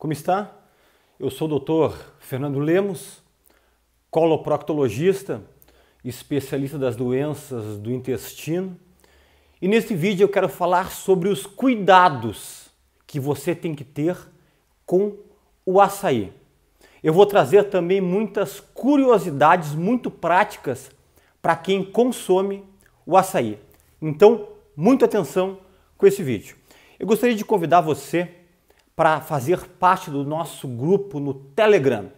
Como está? Eu sou o Dr. Fernando Lemos, coloproctologista, especialista das doenças do intestino, e neste vídeo eu quero falar sobre os cuidados que você tem que ter com o açaí. Eu vou trazer também muitas curiosidades muito práticas para quem consome o açaí. Então, muita atenção com esse vídeo. Eu gostaria de convidar você para fazer parte do nosso grupo no Telegram.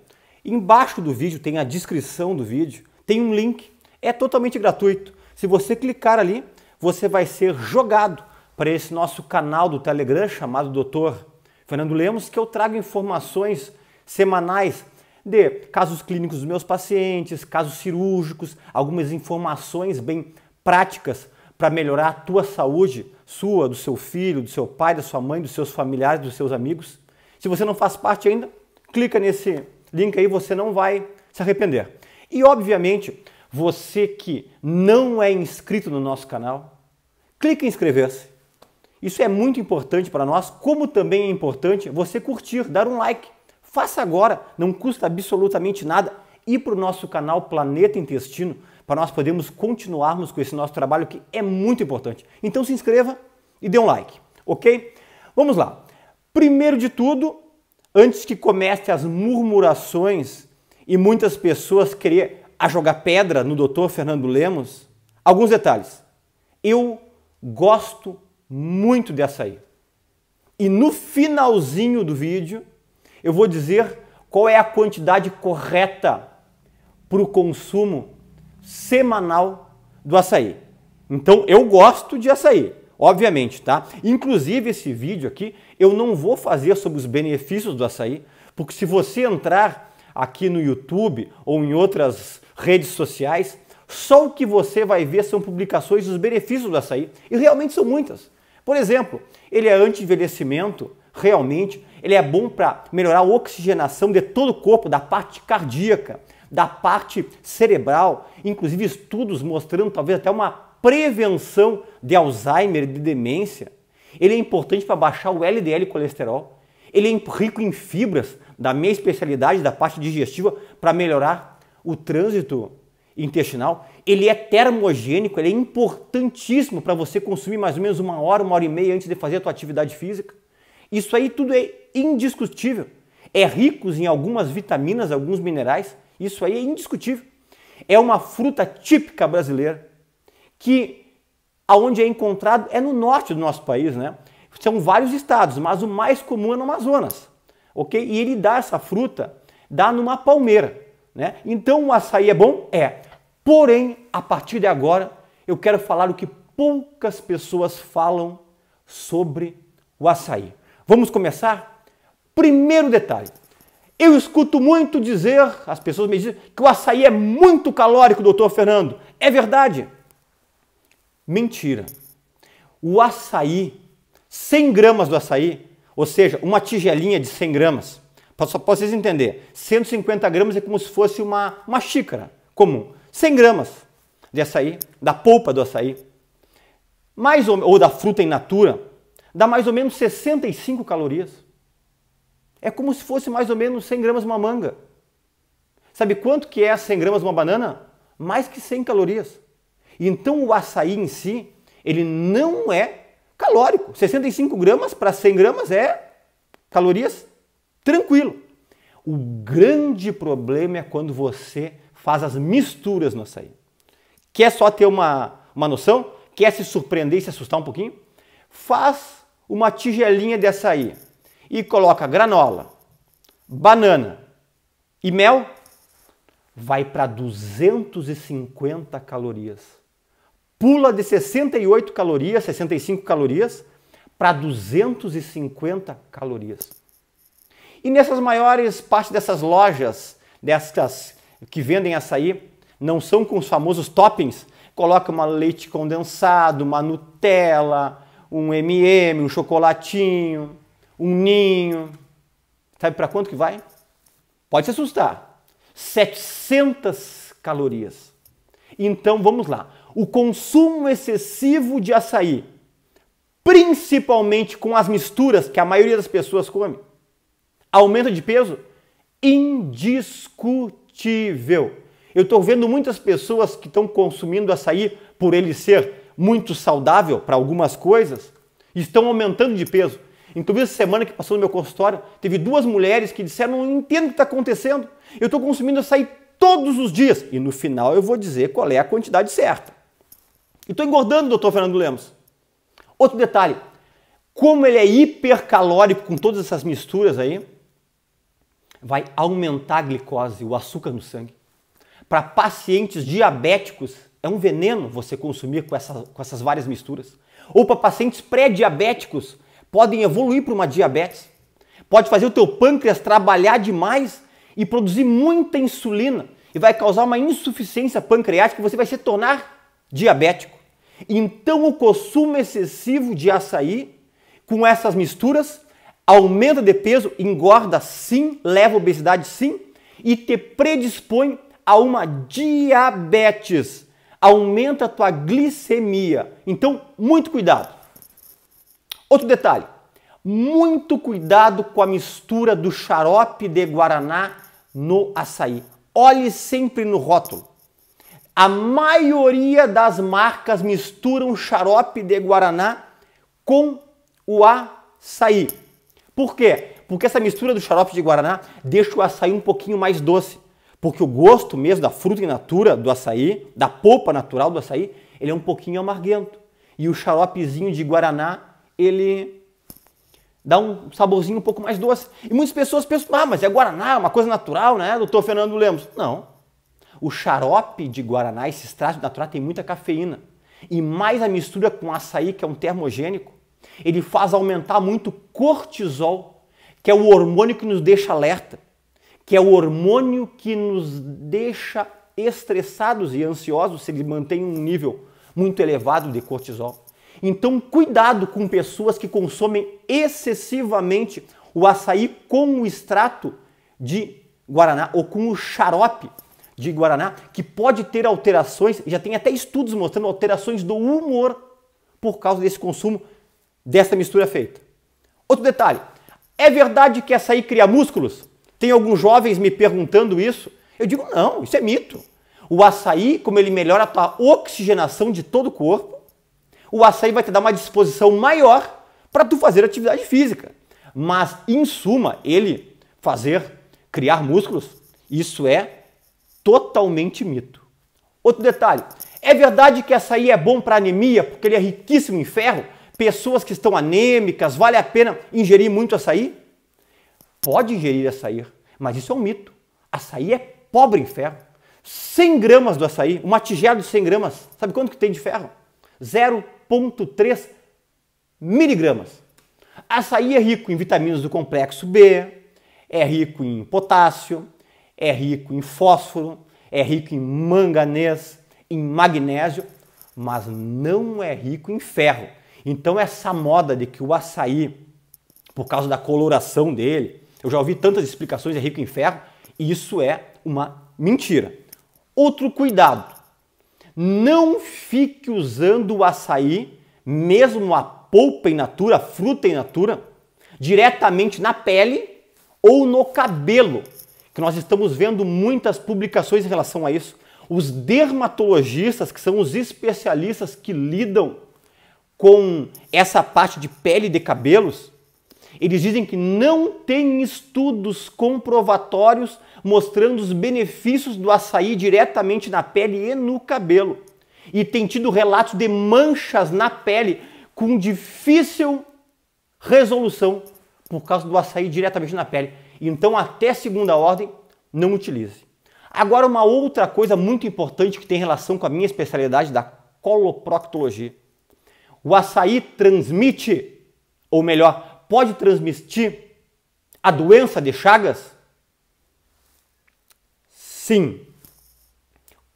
Embaixo do vídeo tem a descrição do vídeo, tem um link, é totalmente gratuito. Se você clicar ali, você vai ser jogado para esse nosso canal do Telegram chamado Doutor Fernando Lemos, que eu trago informações semanais de casos clínicos dos meus pacientes, casos cirúrgicos, algumas informações bem práticas para melhorar a tua saúde, sua, do seu filho, do seu pai, da sua mãe, dos seus familiares, dos seus amigos. Se você não faz parte ainda, clica nesse link aí, você não vai se arrepender. E obviamente, você que não é inscrito no nosso canal, clica em inscrever-se. Isso é muito importante para nós, como também é importante você curtir, dar um like. Faça agora, não custa absolutamente nada. E para o nosso canal Planeta Intestino, para nós podermos continuarmos com esse nosso trabalho que é muito importante. Então se inscreva e dê um like, ok? Vamos lá. Primeiro de tudo, antes que comece as murmurações e muitas pessoas querer a jogar pedra no doutor Fernando Lemos, alguns detalhes. Eu gosto muito de açaí. E no finalzinho do vídeo, eu vou dizer qual é a quantidade correta para o consumo semanal do açaí. Então eu gosto de açaí, obviamente, tá? Inclusive esse vídeo aqui eu não vou fazer sobre os benefícios do açaí, porque se você entrar aqui no YouTube ou em outras redes sociais, só o que você vai ver são publicações dos benefícios do açaí, e realmente são muitas. Por exemplo, ele é anti-envelhecimento, realmente, ele é bom para melhorar a oxigenação de todo o corpo, da parte cardíaca, da parte cerebral, inclusive estudos mostrando talvez até uma prevenção de Alzheimer, de demência. Ele é importante para baixar o LDL colesterol. Ele é rico em fibras, da minha especialidade, da parte digestiva, para melhorar o trânsito intestinal. Ele é termogênico, ele é importantíssimo para você consumir mais ou menos uma hora, uma hora e meia antes de fazer a sua atividade física. Isso aí tudo é indiscutível. É rico em algumas vitaminas, alguns minerais, isso aí é indiscutível. É uma fruta típica brasileira que aonde é encontrado é no norte do nosso país, né? São vários estados, mas o mais comum é no Amazonas, ok? E ele dá essa fruta, dá numa palmeira, né? Então o açaí é bom? É. Porém, a partir de agora, eu quero falar o que poucas pessoas falam sobre o açaí. Vamos começar? Primeiro detalhe: eu escuto muito dizer, as pessoas me dizem, que o açaí é muito calórico, doutor Fernando. É verdade. Mentira. O açaí, 100 gramas do açaí, ou seja, uma tigelinha de 100 gramas, só para vocês entenderem, 150 gramas é como se fosse uma, uma xícara comum. 100 gramas de açaí, da polpa do açaí, mais ou, ou da fruta in natura, dá mais ou menos 65 calorias. É como se fosse mais ou menos 100 gramas uma manga. Sabe quanto que é 100 gramas uma banana? Mais que 100 calorias. Então o açaí em si, ele não é calórico. 65 gramas para 100 gramas é calorias tranquilo. O grande problema é quando você faz as misturas no açaí. Quer só ter uma, uma noção? Quer se surpreender e se assustar um pouquinho? Faz uma tigelinha de açaí e coloca granola, banana e mel, vai para 250 calorias. Pula de 68 calorias, 65 calorias, para 250 calorias. E nessas maiores parte dessas lojas, dessas que vendem açaí, não são com os famosos toppings, coloca uma leite condensado, uma Nutella, um MM, um chocolatinho, um ninho. Sabe para quanto que vai? Pode se assustar. 700 calorias. Então vamos lá. O consumo excessivo de açaí, principalmente com as misturas que a maioria das pessoas come, aumenta de peso indiscutível. Eu estou vendo muitas pessoas que estão consumindo açaí por ele ser muito saudável para algumas coisas, estão aumentando de peso. Então, essa semana que passou no meu consultório, teve duas mulheres que disseram: Não entendo o que está acontecendo. Eu estou consumindo açaí todos os dias. E no final eu vou dizer qual é a quantidade certa. E estou engordando, doutor Fernando Lemos. Outro detalhe: como ele é hipercalórico com todas essas misturas aí, vai aumentar a glicose, o açúcar no sangue. Para pacientes diabéticos, é um veneno você consumir com, com essas várias misturas. Ou para pacientes pré-diabéticos, podem evoluir para uma diabetes. Pode fazer o teu pâncreas trabalhar demais e produzir muita insulina e vai causar uma insuficiência pancreática e você vai se tornar diabético. Então o consumo excessivo de açaí com essas misturas aumenta de peso, engorda sim, leva obesidade sim e te predispõe a uma diabetes. Aumenta a tua glicemia. Então, muito cuidado. Outro detalhe: muito cuidado com a mistura do xarope de guaraná no açaí. Olhe sempre no rótulo. A maioria das marcas misturam xarope de guaraná com o açaí. Por quê? Porque essa mistura do xarope de guaraná deixa o açaí um pouquinho mais doce. Porque o gosto mesmo da fruta in natura do açaí, da polpa natural do açaí, ele é um pouquinho amarguento. E o xaropezinho de guaraná ele dá um saborzinho um pouco mais doce. E muitas pessoas pensam, ah, mas é Guaraná, é uma coisa natural, né, doutor Fernando Lemos? Não. O xarope de Guaraná, esse extrato natural, tem muita cafeína. E mais a mistura com açaí, que é um termogênico, ele faz aumentar muito o cortisol, que é o hormônio que nos deixa alerta, que é o hormônio que nos deixa estressados e ansiosos se ele mantém um nível muito elevado de cortisol. Então, cuidado com pessoas que consomem excessivamente o açaí com o extrato de guaraná ou com o xarope de guaraná, que pode ter alterações, já tem até estudos mostrando alterações do humor por causa desse consumo dessa mistura feita. Outro detalhe, é verdade que açaí cria músculos? Tem alguns jovens me perguntando isso. Eu digo, não, isso é mito. O açaí, como ele melhora a tua oxigenação de todo o corpo, o açaí vai te dar uma disposição maior para tu fazer atividade física. Mas, em suma, ele fazer, criar músculos, isso é totalmente mito. Outro detalhe, é verdade que açaí é bom para anemia porque ele é riquíssimo em ferro? Pessoas que estão anêmicas, vale a pena ingerir muito açaí? Pode ingerir açaí, mas isso é um mito. Açaí é pobre em ferro. 100 gramas do açaí, uma tigela de 100 gramas, sabe quanto que tem de ferro? Zero. 0,3 miligramas. Açaí é rico em vitaminas do complexo B, é rico em potássio, é rico em fósforo, é rico em manganês, em magnésio, mas não é rico em ferro. Então essa moda de que o açaí, por causa da coloração dele, eu já ouvi tantas explicações, é rico em ferro, isso é uma mentira. Outro cuidado, não fique usando o açaí, mesmo a polpa in natura, a fruta in natura, diretamente na pele ou no cabelo, que nós estamos vendo muitas publicações em relação a isso. Os dermatologistas, que são os especialistas que lidam com essa parte de pele e de cabelos, eles dizem que não tem estudos comprovatórios mostrando os benefícios do açaí diretamente na pele e no cabelo. E tem tido relatos de manchas na pele com difícil resolução por causa do açaí diretamente na pele. Então, até segunda ordem, não utilize. Agora, uma outra coisa muito importante que tem relação com a minha especialidade da coloproctologia. O açaí transmite, ou melhor, pode transmitir a doença de Chagas? Sim.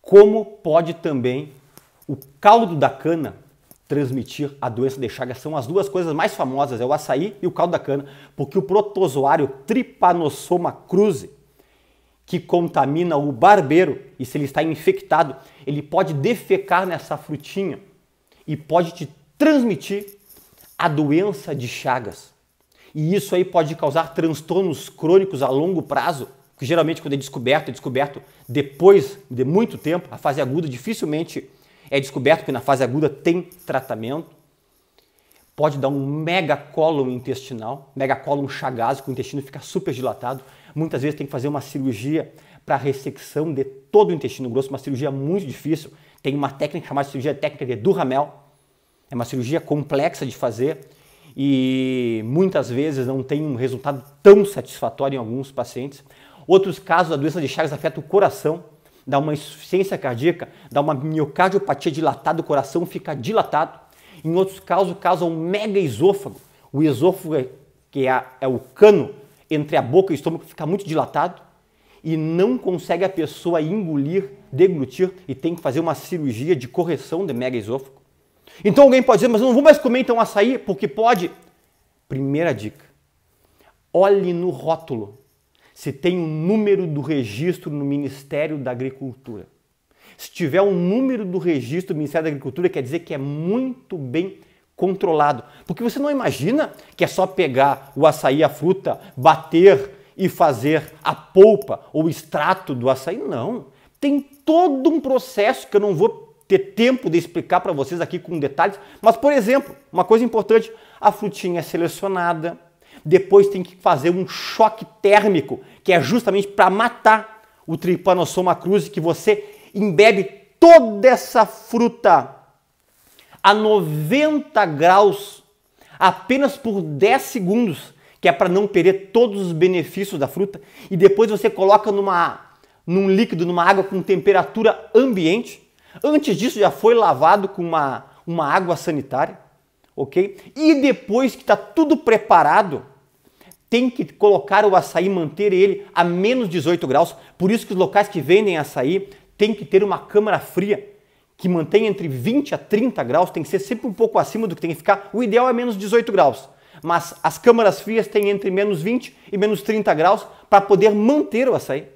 Como pode também o caldo da cana transmitir a doença de Chagas? São as duas coisas mais famosas, é o açaí e o caldo da cana, porque o protozoário Trypanosoma cruzi, que contamina o barbeiro, e se ele está infectado, ele pode defecar nessa frutinha e pode te transmitir a doença de Chagas. E isso aí pode causar transtornos crônicos a longo prazo que geralmente quando é descoberto, é descoberto depois de muito tempo. A fase aguda dificilmente é descoberto, porque na fase aguda tem tratamento. Pode dar um megacólon intestinal, megacólon chagásico, o intestino fica super dilatado. Muitas vezes tem que fazer uma cirurgia para ressecção de todo o intestino grosso, uma cirurgia muito difícil. Tem uma técnica chamada cirurgia técnica de Duhamel. É uma cirurgia complexa de fazer e muitas vezes não tem um resultado tão satisfatório em alguns pacientes. Outros casos, a doença de Chagas afeta o coração, dá uma insuficiência cardíaca, dá uma miocardiopatia dilatada, o coração fica dilatado. Em outros casos, causa é um mega esôfago. O esôfago, é, que é, é o cano entre a boca e o estômago, fica muito dilatado e não consegue a pessoa engolir, deglutir e tem que fazer uma cirurgia de correção de mega esôfago. Então alguém pode dizer, mas eu não vou mais comer então açaí, porque pode. Primeira dica, olhe no rótulo se tem um número do registro no Ministério da Agricultura. Se tiver um número do registro do Ministério da Agricultura, quer dizer que é muito bem controlado. Porque você não imagina que é só pegar o açaí, a fruta, bater e fazer a polpa ou extrato do açaí. Não. Tem todo um processo que eu não vou ter tempo de explicar para vocês aqui com detalhes. Mas, por exemplo, uma coisa importante: a frutinha é selecionada, depois tem que fazer um choque térmico, que é justamente para matar o Trypanosoma cruzi, que você embebe toda essa fruta a 90 graus apenas por 10 segundos, que é para não perder todos os benefícios da fruta, e depois você coloca numa num líquido, numa água com temperatura ambiente. Antes disso já foi lavado com uma, uma água sanitária ok? E depois que está tudo preparado, tem que colocar o açaí, manter ele a menos 18 graus. Por isso que os locais que vendem açaí tem que ter uma câmara fria que mantenha entre 20 a 30 graus, tem que ser sempre um pouco acima do que tem que ficar. O ideal é menos 18 graus, mas as câmaras frias têm entre menos 20 e menos 30 graus para poder manter o açaí.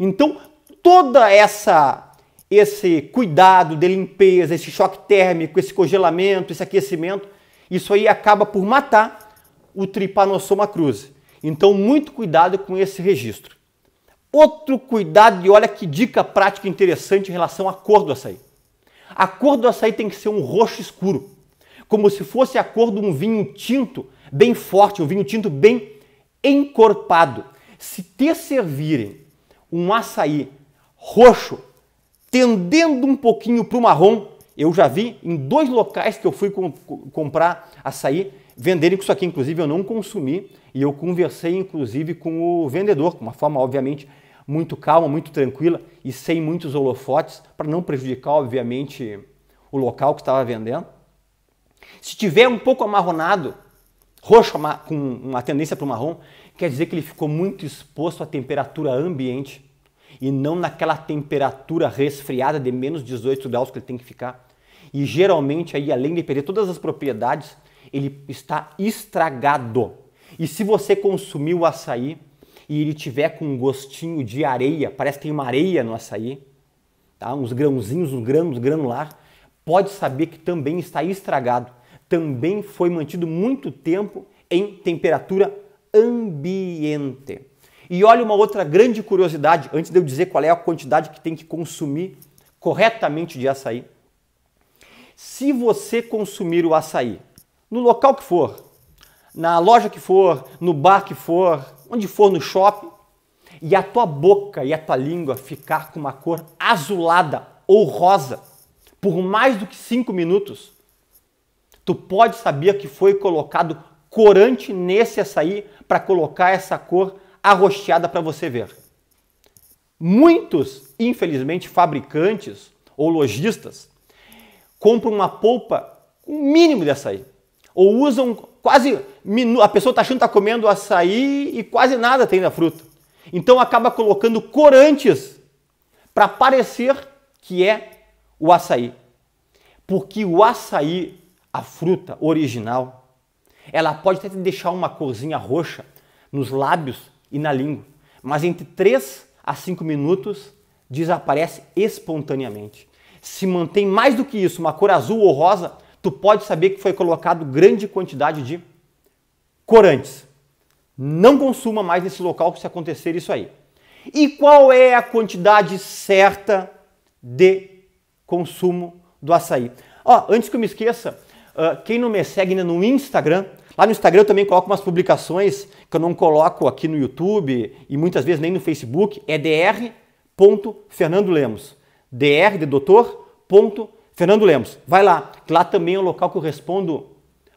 Então, toda essa esse cuidado de limpeza, esse choque térmico, esse congelamento, esse aquecimento, isso aí acaba por matar o Trypanosoma cruzi. Então, muito cuidado com esse registro. Outro cuidado, e olha que dica prática interessante em relação à cor do açaí. A cor do açaí tem que ser um roxo escuro, como se fosse a cor de um vinho tinto bem forte, um vinho tinto bem encorpado. Se te servirem um açaí roxo, tendendo um pouquinho para o marrom. Eu já vi em dois locais que eu fui comprar açaí venderem com isso aqui. Inclusive, eu não consumi e eu conversei, inclusive, com o vendedor, com uma forma, obviamente, muito calma, muito tranquila e sem muitos holofotes, para não prejudicar, obviamente, o local que estava vendendo. Se tiver um pouco amarronado, roxo com uma tendência para o marrom, quer dizer que ele ficou muito exposto à temperatura ambiente e não naquela temperatura resfriada de menos 18 graus que ele tem que ficar. E geralmente aí, além de perder todas as propriedades, ele está estragado. E se você consumir o açaí e ele tiver com um gostinho de areia, parece que tem uma areia no açaí, tá? uns grãozinhos, uns grãos, granular, pode saber que também está estragado. Também foi mantido muito tempo em temperatura ambiente. E olha uma outra grande curiosidade, antes de eu dizer qual é a quantidade que tem que consumir corretamente de açaí. Se você consumir o açaí no local que for, na loja que for, no bar que for, onde for no shopping, e a tua boca e a tua língua ficar com uma cor azulada ou rosa por mais do que 5 minutos, tu pode saber que foi colocado corante nesse açaí para colocar essa cor arroxeada para você ver. Muitos, infelizmente, fabricantes ou lojistas compram uma polpa com um mínimo de açaí. Ou usam quase. A pessoa está achando que está comendo açaí e quase nada tem na fruta. Então acaba colocando corantes para parecer que é o açaí. Porque o açaí, a fruta original, ela pode até deixar uma corzinha roxa nos lábios e na língua, mas entre 3 a 5 minutos desaparece espontaneamente. Se mantém mais do que isso, uma cor azul ou rosa, tu pode saber que foi colocado grande quantidade de corantes. Não consuma mais nesse local se acontecer isso aí. E qual é a quantidade certa de consumo do açaí? Ó, antes que eu me esqueça, Uh, quem não me segue ainda no Instagram, lá no Instagram eu também coloco umas publicações que eu não coloco aqui no YouTube e muitas vezes nem no Facebook, é dr.fernandolemos. dr de doutor, ponto, Fernando Lemos. Vai lá, que lá também é um local que eu respondo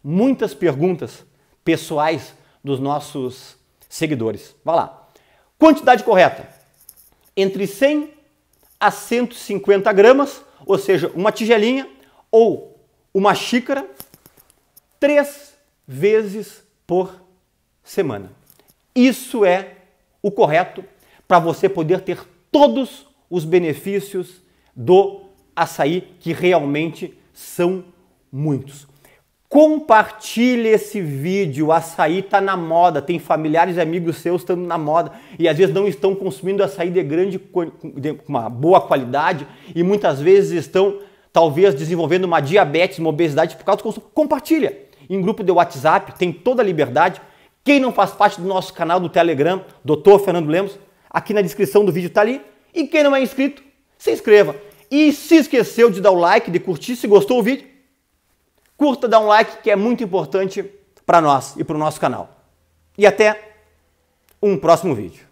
muitas perguntas pessoais dos nossos seguidores. Vai lá. Quantidade correta: entre 100 a 150 gramas, ou seja, uma tigelinha ou uma xícara três vezes por semana. Isso é o correto para você poder ter todos os benefícios do açaí, que realmente são muitos. Compartilhe esse vídeo. açaí está na moda. Tem familiares e amigos seus estando na moda e às vezes não estão consumindo açaí de grande de uma boa qualidade e muitas vezes estão talvez desenvolvendo uma diabetes, uma obesidade por causa do consumo. Compartilha. Em grupo de WhatsApp, tem toda a liberdade. Quem não faz parte do nosso canal do Telegram, Dr. Fernando Lemos, aqui na descrição do vídeo está ali. E quem não é inscrito, se inscreva. E se esqueceu de dar o like, de curtir, se gostou do vídeo, curta, dá um like que é muito importante para nós e para o nosso canal. E até um próximo vídeo.